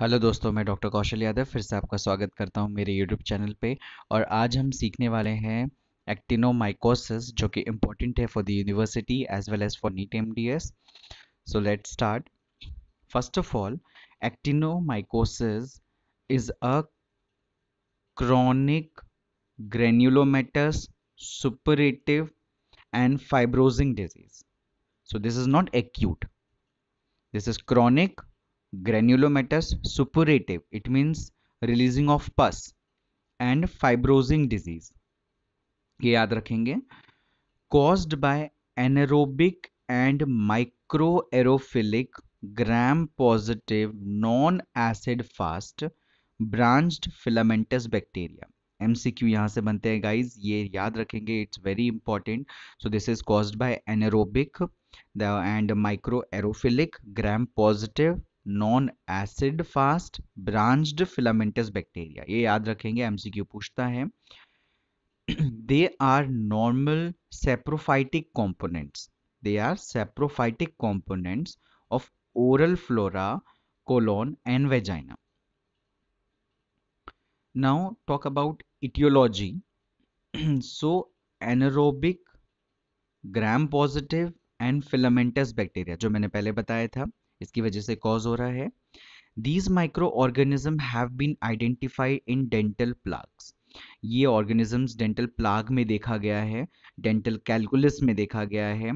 Hello दोस्तों मैं doctor कौशल यादव फिर से आपका स्वागत करता हूं मेरे यूट्यूब चैनल पे और आज हम सीखने वाले हैं एक्टिनोमाइकोसिस जो कि इम्पोर्टेंट है for the university as well as for NEET M D S so let start first of all actinomycosis is a chronic granulomatous suppurative and fibrosing disease so this is not acute this is chronic granulomatous suppurative it means releasing of pus and fibrosing disease ये याद रखेंगे caused by anaerobic and microaerophilic gram positive non acid fast branched filamentous bacteria M.C.Q. यहाँ से बनते हैं guys ये याद रखेंगे it's very important so this is caused by anaerobic and micro aerophilic gram positive non acid fast branched filamentous bacteria ये याद रखेंगे एमसीक्यू पूछता है they are normal saprophytic components they are saprophytic components of oral flora colon and vagina now talk about etiology so anaerobic gram positive and filamentous bacteria जो मैंने पहले बताया था इसकी वजह से कॉज हो रहा है these micro organism have been identified in dental plaques ये ऑर्गेनिजम्स डेंटल प्लाग में देखा गया है डेंटल कैलकुलस में देखा गया है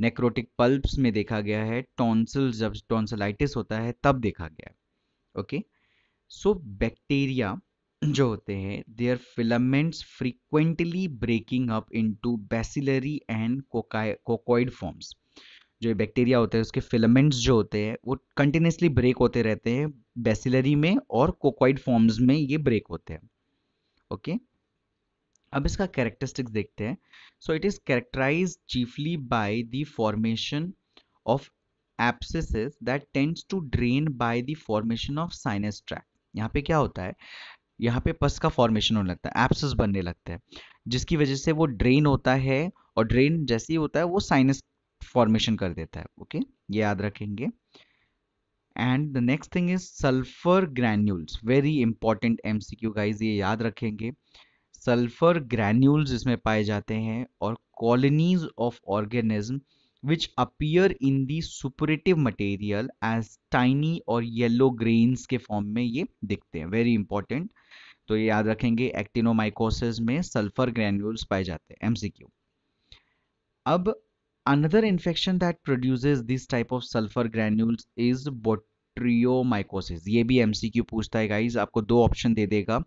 नेक्रोटिक पल्प्स में देखा गया है टॉन्सल जब टॉन्सलाइटिस होता है तब देखा गया है ओके सो बैक्टीरिया जो होते हैं they are filaments frequently breaking up in to bacillary and coccoid forms जो बैक्टीरिया होते हैं उसके फिलामेंट्स जो होते हैं वो कंटिन्यूसली ब्रेक होते रहते हैं बेसिलरी में और कोकोइड फॉर्म्स में ये ब्रेक होते हैं ओके okay? अब इसका कैरेक्टरिस्टिक्स देखते हैं so it is characterise chiefly by the formation of abscess that tends to drain by the formation of sinus tract यहाँ पे क्या होता है यहाँ पे पस का फॉर्मेशन होने लगता है एप्सिस बनने लगता है जिसकी वजह से वो ड्रेन होता है और ड्रेन जैसे ही होता है वो साइनस फॉर्मेशन कर देता है ओके ये याद रखेंगे and the next thing is sulphur granules very important MCQ guys ये याद रखेंगे सल्फर ग्रैन्यूल्स इसमें पाए जाते हैं और colonies of organism which appear in the suppurative material as tiny और येलो ग्रेन्स के फॉर्म में ये दिखते हैं वेरी इंपॉर्टेंट तो ये याद रखेंगे एक्टिनोमाइकोसिस में सल्फर ग्रैन्यूल्स पाए जाते हैं एमसीक्यू अब another infection that produces this type of sulfur granules is bot ट्रियोमाइकोसिस ये भी एमसीक्यू पूछता है गाइज आपको दो ऑप्शन दे देगा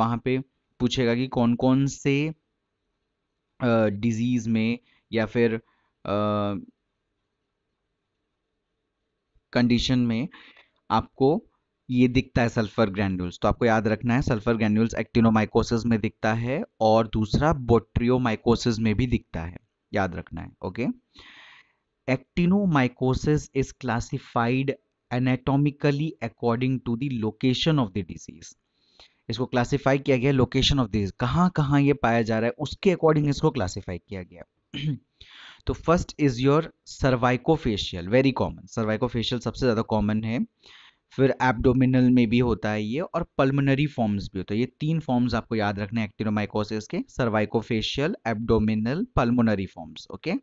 वहाँ पे पूछेगा कि कौन कौन से डिजीज uh, में या फिर कंडीशन uh, में आपको ये दिखता है सल्फर ग्रैंड्यूल्स तो आपको याद रखना है सल्फर ग्रैंड्यूल्स एक्टिनोमाइकोसिस में दिखता है और दूसरा बोट्रियोमाइकोसिस में भी दिखता है याद रखना है okay actinomycosis is classified anatomically according to the location of the disease इसको क्लासिफाई किया गया लोकेशन ऑफ दिस कहाँ कहाँ ये पाया जा रहा है उसके अकॉर्डिंग इसको क्लासिफाई किया गया तो first is your cervicofacial very common cervicofacial सबसे ज़्यादा कॉमन है फिर एब्डोमिनल में भी होता है ये और पल्मोनरी फॉर्म्स भी होता है ये तीन फॉर्म्स आपको याद रखने एक्टिनोमाइकोसिस के cervicofacial abdominal pulmonary forms okay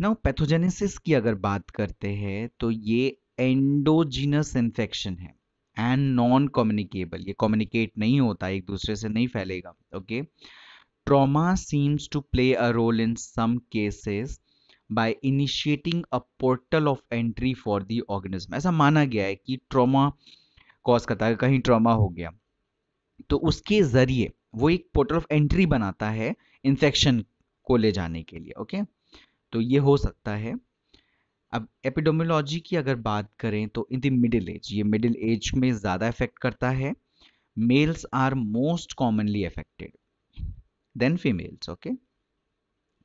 now pathogenesis की अगर बात करते हैं तो ये एंडोजिनस इन्फेक्शन है एंड नॉन कम्युनिकेबल ये कम्युनिकेट नहीं होता एक दूसरे से नहीं फैलेगा okay trauma seems to play a role in some cases by initiating a portal of entry for the organism ऐसा माना गया है कि ट्रॉमा कॉज करता है कहीं ट्रॉमा हो गया तो उसके जरिए वो एक पोर्टल ऑफ एंट्री बनाता है इन्फेक्शन को ले जाने के लिए ओके तो ये हो सकता है अब एपिडोमोलॉजी की अगर बात करें तो इन द मिडिल एज ये मिडिल एज में ज़्यादा इफेक्ट करता है males are most commonly affected than females okay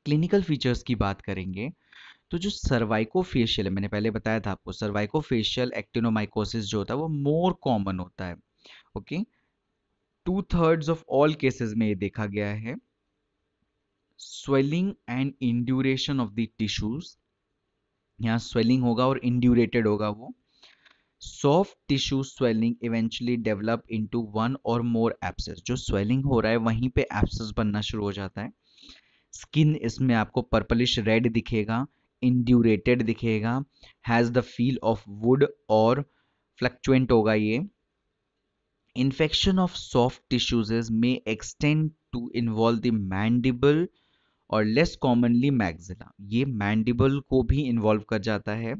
clinical features की बात करेंगे तो जो सर्वाइको फेशियल है मैंने पहले बताया था आपको सर्वाइको फेशियल एक्टिनोमाइकोसिस जो होता है वो मोर कॉमन होता है okay two thirds of all cases में ये देखा गया है swelling and induration of the tissues यहाँ स्वेलिंग होगा और इंड्यूरेटेड होगा वो soft tissue swelling eventually develop into one or more abscess जो स्वेलिंग हो रहा है वहीं पे एप्सेस बनना शुरू हो जाता है स्किन इसमें आपको पर्पलिश रेड दिखेगा इंड्यूरेटेड दिखेगा has the feel of wood और फ्लक्चुएंट होगा ये infection of soft tissues may extend to involve the mandible और लेस कॉमनली मैग्जिला ये मैंडिबल को भी इन्वॉल्व कर जाता है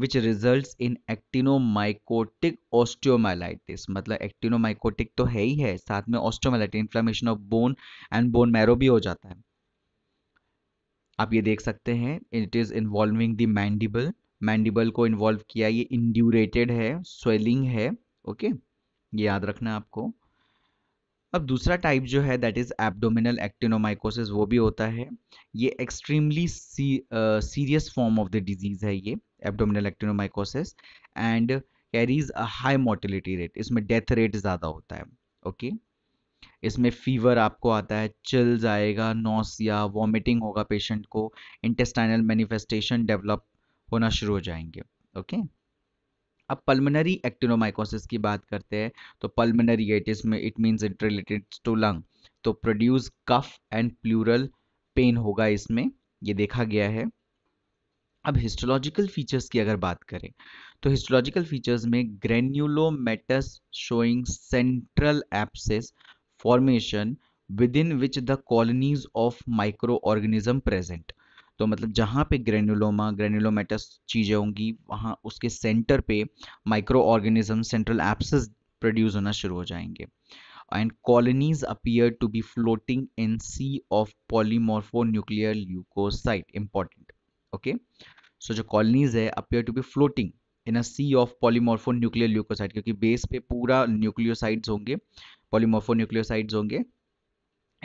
विच रिजल्ट इन एक्टिनोमाइकोटिक ऑस्टियोमाइलाइटिस मतलब एक्टिनोमाइकोटिक तो है ही है साथ में osteomyelitis inflammation of bone and bone marrow भी हो जाता है आप ये देख सकते हैं it is involving the mandible mandible को इन्वॉल्व किया ये इंड्यूरेटेड है स्वेलिंग है ओके ये याद रखना आपको अब दूसरा टाइप जो है दैट इज़ एब्डोमिनल एक्टिनोमाइकोसिस वो भी होता है ये extremely serious form of the disease है ये abdominal actinomycosis and carries a high mortality rate इसमें डेथ रेट ज़्यादा होता है ओके okay? इसमें फीवर आपको आता है चिल्स आएगा या वॉमिटिंग होगा पेशेंट को इंटेस्टाइनल मैनिफेस्टेशन डेवलप होना शुरू हो जाएंगे ओके अब पल्मोनरी एक्टिनोमाइकोसिस की बात करते हैं तो पल्मोनरी एटिस में it means it related to lung तो produce cough and pleural pain होगा इसमें ये देखा गया है अब हिस्टोलॉजिकल फीचर्स की अगर बात करें तो हिस्टोलॉजिकल फीचर्स में granulomatous showing central abscess formation within which the colonies of micro organism present तो मतलब जहाँ पे ग्रेनुलोमा ग्रेनुलोमेटस चीज़ें होंगी वहाँ उसके सेंटर पे micro organism central abscess produce होना शुरू हो जाएंगे and colonies appear to be floating in sea of polymorphonuclear leukocyte important okay so जो कॉलोनीज है appear to be floating in a sea of polymorphonuclear leukocyte क्योंकि base पे पूरा न्यूक्लियोसाइट्स होंगे पॉलीमोफोन्यूक्लियोसाइड्स होंगे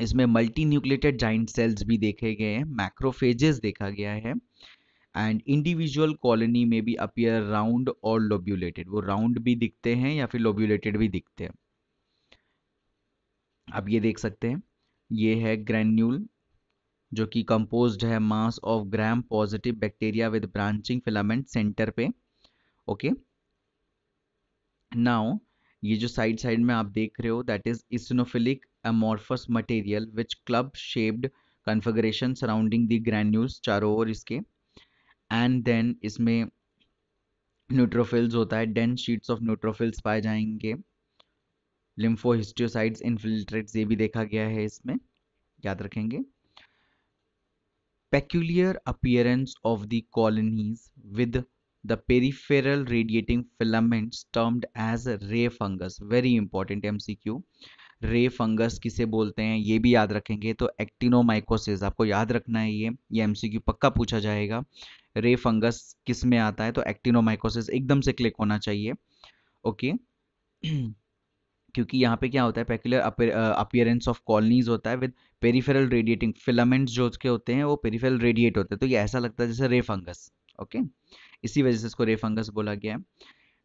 इसमें मल्टी न्यूक्लेटेड जाइंट सेल्स भी देखे गए हैं मैक्रोफेजेस देखा गया है एंड इंडिविजुअल कॉलोनी में भी अपियर राउंड और लोब्यूलेटेड वो राउंड भी दिखते हैं या फिर लोब्यूलेटेड भी दिखते हैं आप ये देख सकते हैं ये है ग्रैन्यूल जो कि कंपोज है mass of gram positive bacteria with branching filament centre पे ओके नाउ ये जो साइड साइड में आप देख रहे हो that is eosinophilic amorphous material which club shaped configuration surrounding the granules चारों ओर इसके एंड देन इसमें न्यूट्रोफिल्स होता है डेंस शीट्स ऑफ न्यूट्रोफिल्स पाए जाएंगे लिम्फोहिस्टियोसाइड्स इन्फिल्ट्रेट्स ये भी देखा गया है इसमें याद रखेंगे peculiar appearance of the colonies with the peripheral radiating filaments termed as ray fungus very important mcq ray fungus किसे बोलते हैं ये भी याद रखेंगे तो एक्टिनोमाइकोसिस आपको याद रखना है ये ये एमसीक्यू पक्का पूछा जाएगा रे फंगस किस में आता है तो एक्टिनोमाइकोसिस एकदम से क्लिक होना चाहिए ओके क्योंकि यहाँ पे क्या होता है पेक्युलर अपियरेंस ऑफ कॉलोनीज होता है विद पेरीफेरल रेडिएटिंग फिलामेंट्स जो उसके होते हैं वो पेरीफेरल रेडिएट होते हैं तो ये ऐसा लगता है जैसे रे फंगस ओके okay? इसी वजह से इसको रे फंगस बोला गया है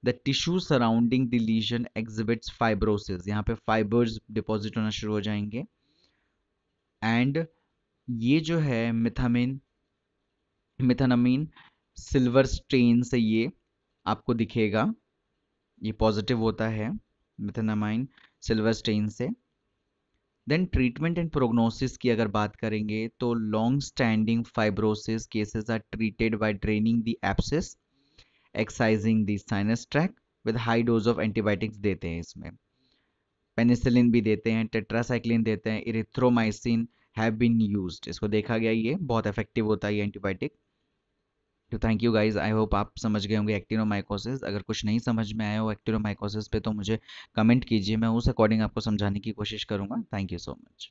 the tissue surrounding the lesion exhibits fibrosis यहाँ पे फाइबर्स डिपॉजिट होना शुरू हो जाएंगे एंड ये जो है मिथामिन मिथानामीन सिल्वर स्ट्रेन से ये आपको दिखेगा ये पॉजिटिव होता है मिथानामाइन सिल्वर स्टेन से देन ट्रीटमेंट एंड प्रोग्नोसिस की अगर बात करेंगे तो long standing fibrosis cases are treated by draining the abscess excising the sinus track with high dose of antibiotics देते हैं इसमें पेनिसिलिन भी देते हैं टेट्रासाइक्लिन देते हैं इरिथ्रोमाइसिन हैव बीन यूज्ड इसको देखा गया ये बहुत इफेक्टिव होता है ये एंटीबायोटिक तो thank you guys I hope आप समझ गए होंगे एक्टिनोमाइकोसिस अगर कुछ नहीं समझ में आया हो एक्टिनोमाइकोसिस पे तो मुझे कमेंट कीजिए मैं उस अकॉर्डिंग आपको समझाने की कोशिश करूँगा थैंक यू सो मच